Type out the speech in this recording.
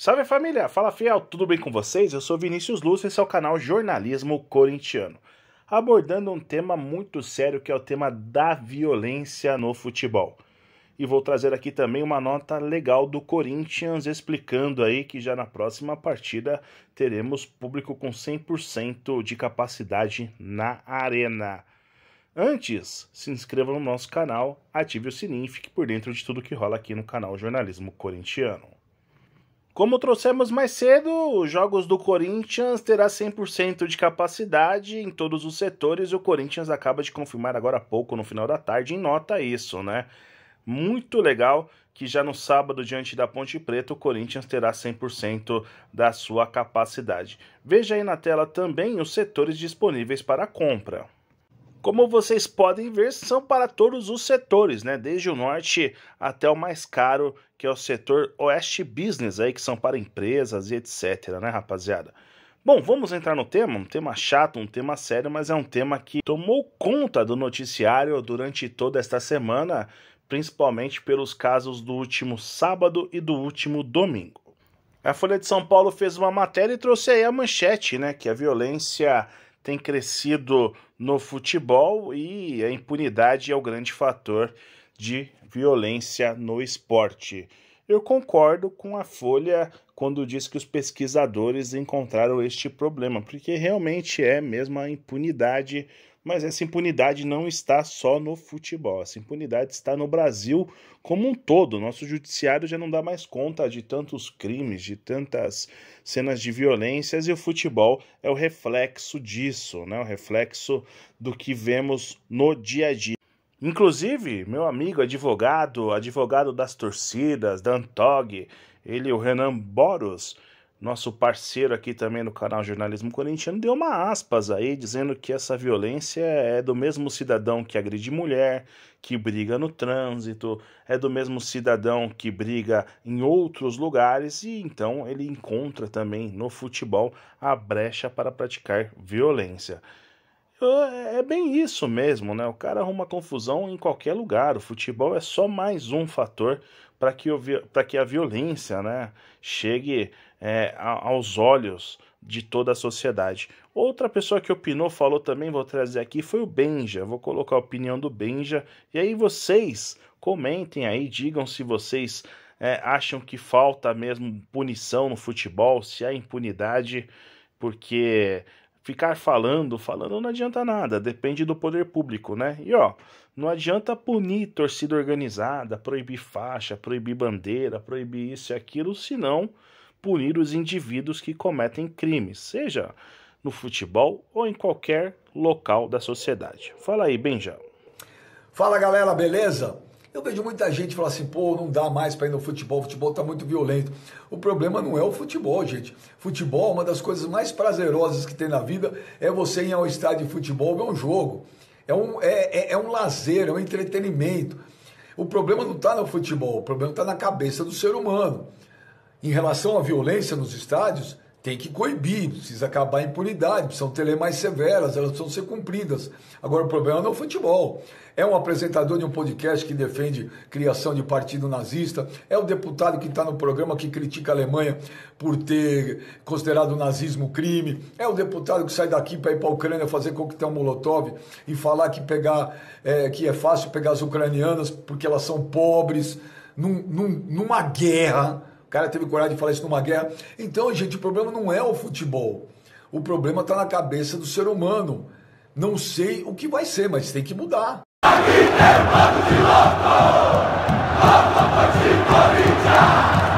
Salve família, fala fiel, tudo bem com vocês? Eu sou Vinícius Lúcio e esse é o canal Jornalismo Corintiano, abordando um tema muito sério que é o tema da violência no futebol. E vou trazer aqui também uma nota legal do Corinthians explicando aí que já na próxima partida teremos público com 100% de capacidade na arena. Antes, se inscreva no nosso canal, ative o sininho e fique por dentro de tudo que rola aqui no canal Jornalismo Corintiano. Como trouxemos mais cedo, os jogos do Corinthians terá 100% de capacidade em todos os setores e o Corinthians acaba de confirmar agora há pouco, no final da tarde, em nota isso, né? Muito legal que já no sábado, diante da Ponte Preta, o Corinthians terá 100% da sua capacidade. Veja aí na tela também os setores disponíveis para compra. Como vocês podem ver, são para todos os setores, né? Desde o norte até o mais caro, que é o setor Oeste Business aí, que são para empresas e etc, né, rapaziada? Bom, vamos entrar no tema, um tema chato, um tema sério, mas é um tema que tomou conta do noticiário durante toda esta semana, principalmente pelos casos do último sábado e do último domingo. A Folha de São Paulo fez uma matéria e trouxe aí a manchete, né, que é a violência tem crescido no futebol e a impunidade é o grande fator de violência no esporte. Eu concordo com a Folha quando diz que os pesquisadores encontraram este problema, porque realmente é mesmo a impunidade, mas essa impunidade não está só no futebol, essa impunidade está no Brasil como um todo. Nosso judiciário já não dá mais conta de tantos crimes, de tantas cenas de violências, e o futebol é o reflexo disso, né? o reflexo do que vemos no dia a dia. Inclusive, meu amigo advogado, advogado das torcidas, da Antog, ele, o Renan Boros, nosso parceiro aqui também no canal Jornalismo Corintiano, deu uma aspas aí, dizendo que essa violência é do mesmo cidadão que agride mulher, que briga no trânsito, é do mesmo cidadão que briga em outros lugares, e então ele encontra também no futebol a brecha para praticar violência. É, é bem isso mesmo, né? O cara arruma confusão em qualquer lugar. O futebol é só mais um fator para que, que, a violência né, chegue é, aos olhos de toda a sociedade. Outra pessoa que opinou, falou também, vou trazer aqui, foi o Benja. Vou colocar a opinião do Benja. E aí vocês comentem aí, digam se vocês é, acham que falta mesmo punição no futebol, se há impunidade, porque ficar falando, falando não adianta nada, depende do poder público, né? E ó, não adianta punir torcida organizada, proibir faixa, proibir bandeira, proibir isso e aquilo, senão punir os indivíduos que cometem crimes, seja no futebol ou em qualquer local da sociedade. Fala aí, Benja. Fala galera, beleza? Eu vejo muita gente falar assim, pô, não dá mais para ir no futebol, o futebol está muito violento. O problema não é o futebol, gente. Futebol, uma das coisas mais prazerosas que tem na vida é você ir ao estádio de futebol ver um jogo. É um, é, é, é um lazer, é um entretenimento. O problema não está no futebol, o problema está na cabeça do ser humano. Em relação à violência nos estádios, tem que coibir, precisa acabar a impunidade, precisam ter leis mais severas, elas precisam ser cumpridas. Agora, o problema não é o futebol. É um apresentador de um podcast que defende criação de partido nazista, é o um deputado que está no programa que critica a Alemanha por ter considerado o nazismo crime, é o um deputado que sai daqui para ir para a Ucrânia fazer coquetel Molotov e falar que, pegar, é, que é fácil pegar as ucranianas porque elas são pobres, num, num, numa guerra o cara teve coragem de falar isso numa guerra. Então, gente, o problema não é o futebol. O problema está na cabeça do ser humano. Não sei o que vai ser, mas tem que mudar. Aqui é o de louco, a